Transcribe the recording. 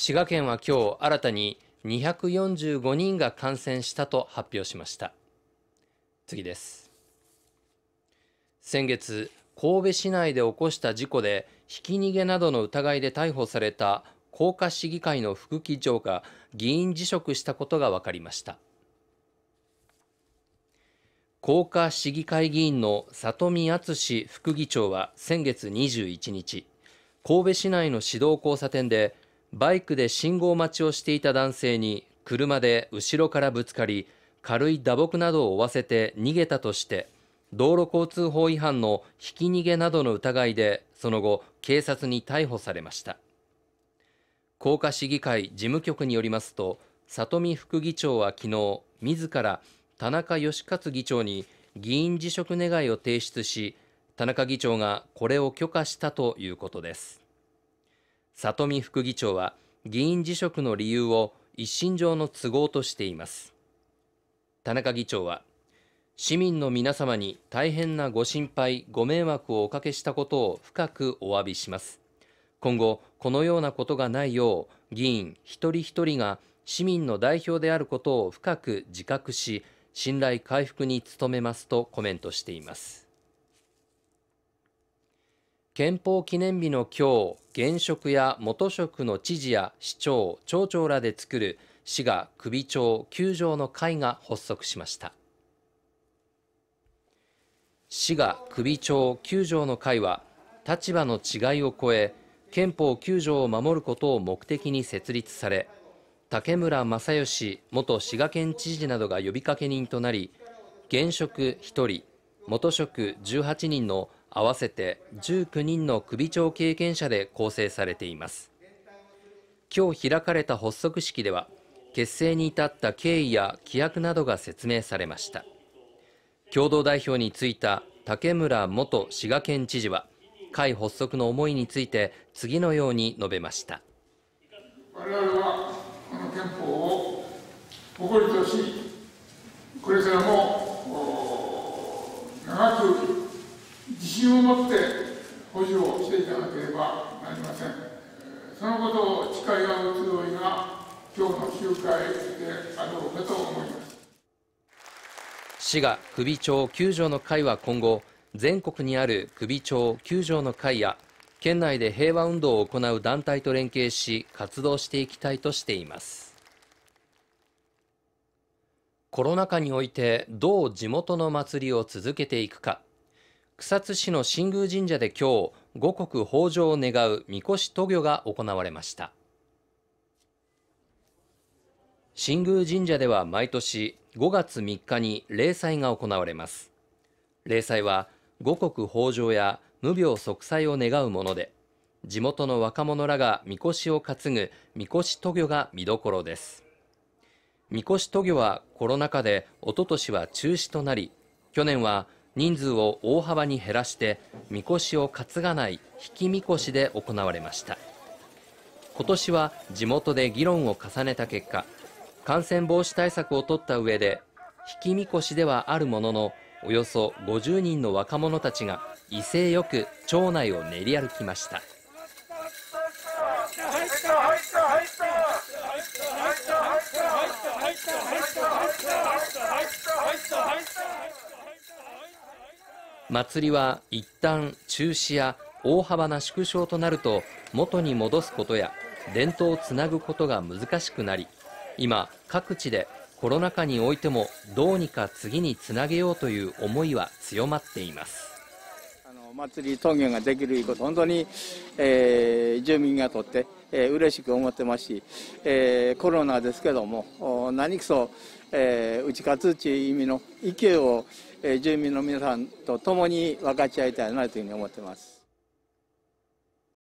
滋賀県は今日新たに245人が感染したと発表しました次です先月神戸市内で起こした事故でひき逃げなどの疑いで逮捕された甲賀市議会の副議長が議員辞職したことが分かりました甲賀市議会議員の里見敦副議長は先月21日神戸市内の市道交差点でバイクで信号待ちをしていた男性に車で後ろからぶつかり軽い打撲などを負わせて逃げたとして道路交通法違反のひき逃げなどの疑いでその後警察に逮捕されました甲賀市議会事務局によりますと里見副議長は昨日自ら田中義勝議長に議員辞職願を提出し田中議長がこれを許可したということです里見副議長は議員辞職の理由を一身上の都合としています田中議長は市民の皆様に大変なご心配ご迷惑をおかけしたことを深くお詫びします今後このようなことがないよう議員一人一人が市民の代表であることを深く自覚し信頼回復に努めますとコメントしています憲法記念日の今日、現職や元職の知事や市長、町長らで作る滋賀首長9条の会が発足しました。滋賀首長9条の会は、立場の違いを超え、憲法9条を守ることを目的に設立され、竹村正義元滋賀県知事などが呼びかけ人となり現職1人元職18人の合わせて19人の首長経験者で構成されています今日開かれた発足式では結成に至った経緯や規約などが説明されました共同代表に就いた竹村元滋賀県知事は会発足の思いについて次のように述べました我々はこの憲法を誇りとしこれからも長く自信を持って補助をしていかなければなりませんそのことを誓い合う集いが今日の集会であろうかと思います滋賀首長九条の会は今後全国にある首長九条の会や県内で平和運動を行う団体と連携し活動していきたいとしていますコロナ禍においてどう地元の祭りを続けていくか草津市の新宮神社で今日五穀豊穣を願う神輿渡御が行われました新宮神社では毎年5月3日に例祭が行われます例祭は五穀豊穣や無病息災を願うもので地元の若者らが神輿を担ぐ神輿渡御が見どころです神輿渡御はコロナ禍でおととしは中止となり去年は人数を大幅に減らしてみこしを担がない引きみこしで行われました今年は地元で議論を重ねた結果感染防止対策を取った上で引きみこしではあるもののおよそ50人の若者たちが威勢よく町内を練り歩きました祭りは一旦中止や大幅な縮小となると元に戻すことや伝統をつなぐことが難しくなり今各地でコロナ禍においてもどうにか次につなげようという思いは強まっていますあの祭り闘牛ができること本当に、えー、住民がとって、えー、嬉しく思ってますし、えー、コロナですけども何くそえー、打ち勝つという意味の意見を、えー、住民の皆さんと共に分かち合いたいなというふうに思ってます。